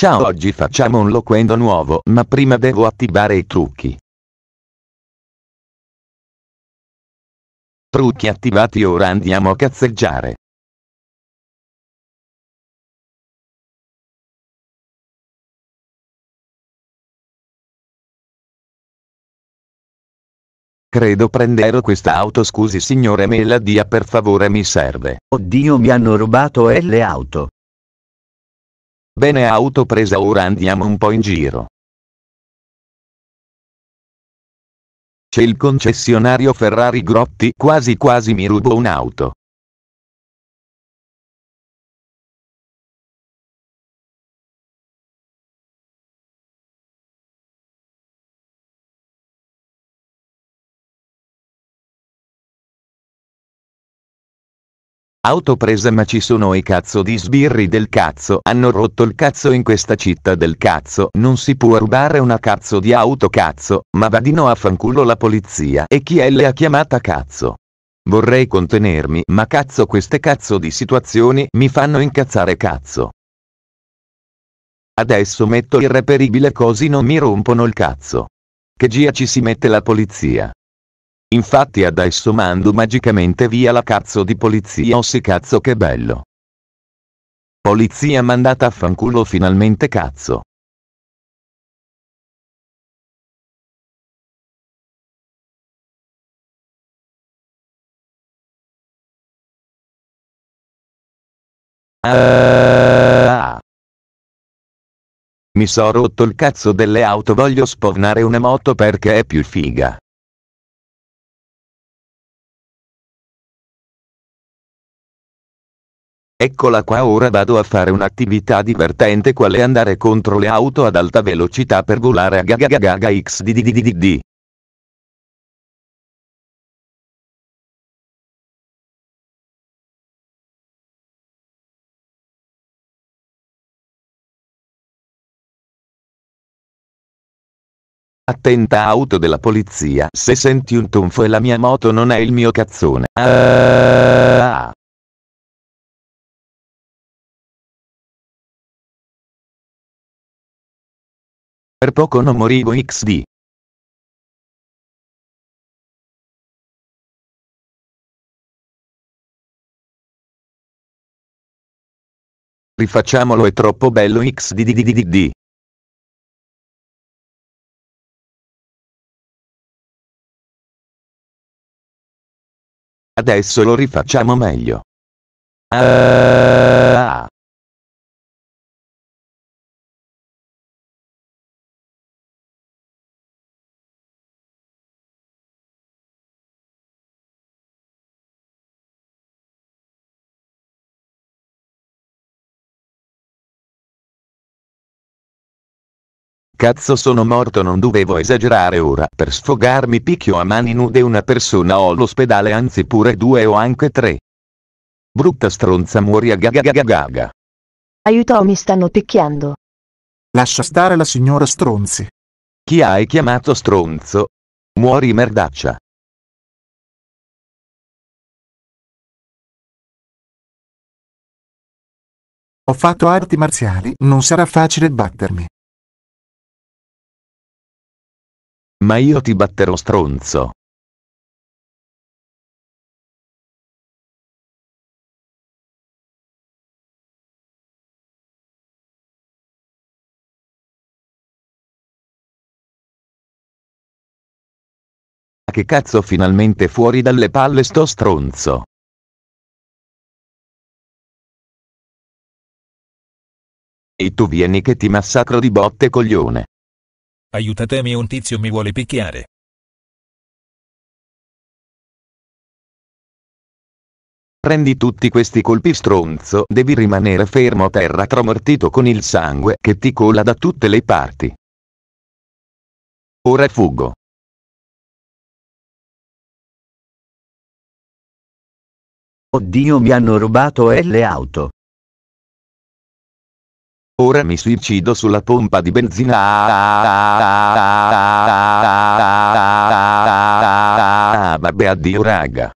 Ciao oggi facciamo un loquendo nuovo ma prima devo attivare i trucchi. Trucchi attivati ora andiamo a cazzeggiare. Credo prenderò questa auto scusi signore me la dia per favore mi serve. Oddio mi hanno rubato le auto. Bene auto presa ora andiamo un po' in giro. C'è il concessionario Ferrari Grotti, quasi quasi mi rubo un'auto. autopresa ma ci sono i cazzo di sbirri del cazzo hanno rotto il cazzo in questa città del cazzo non si può rubare una cazzo di auto cazzo ma vadino a fanculo la polizia e chi è le ha chiamata cazzo Vorrei contenermi ma cazzo queste cazzo di situazioni mi fanno incazzare cazzo. Adesso metto irreperibile così non mi rompono il cazzo. Che gia ci si mette la polizia. Infatti adesso mando magicamente via la cazzo di polizia o oh sì cazzo che bello. Polizia mandata a fanculo finalmente cazzo. Ah. Mi so rotto il cazzo delle auto voglio spovnare una moto perché è più figa. Eccola qua ora vado a fare un'attività divertente quale andare contro le auto ad alta velocità per volare a gagagagaga xddddd. Attenta auto della polizia, se senti un tonfo e la mia moto non è il mio cazzone. Ah. Per poco non morivo xd. Rifacciamolo è troppo bello xddddd. Adesso lo rifacciamo meglio. Ah. Cazzo sono morto non dovevo esagerare ora per sfogarmi picchio a mani nude una persona o l'ospedale anzi pure due o anche tre. Brutta stronza muori a gagagagagaga. Aiuto mi stanno picchiando. Lascia stare la signora stronzi. Chi hai chiamato stronzo? Muori merdaccia. Ho fatto arti marziali, non sarà facile battermi. Ma io ti batterò stronzo. Che cazzo finalmente fuori dalle palle sto stronzo. E tu vieni che ti massacro di botte coglione. Aiutatemi un tizio mi vuole picchiare. Prendi tutti questi colpi stronzo, devi rimanere fermo a terra tramortito con il sangue che ti cola da tutte le parti. Ora fuggo. Oddio mi hanno rubato le auto. Ora mi suicido sulla pompa di benzina. Ah, vabbè addio raga.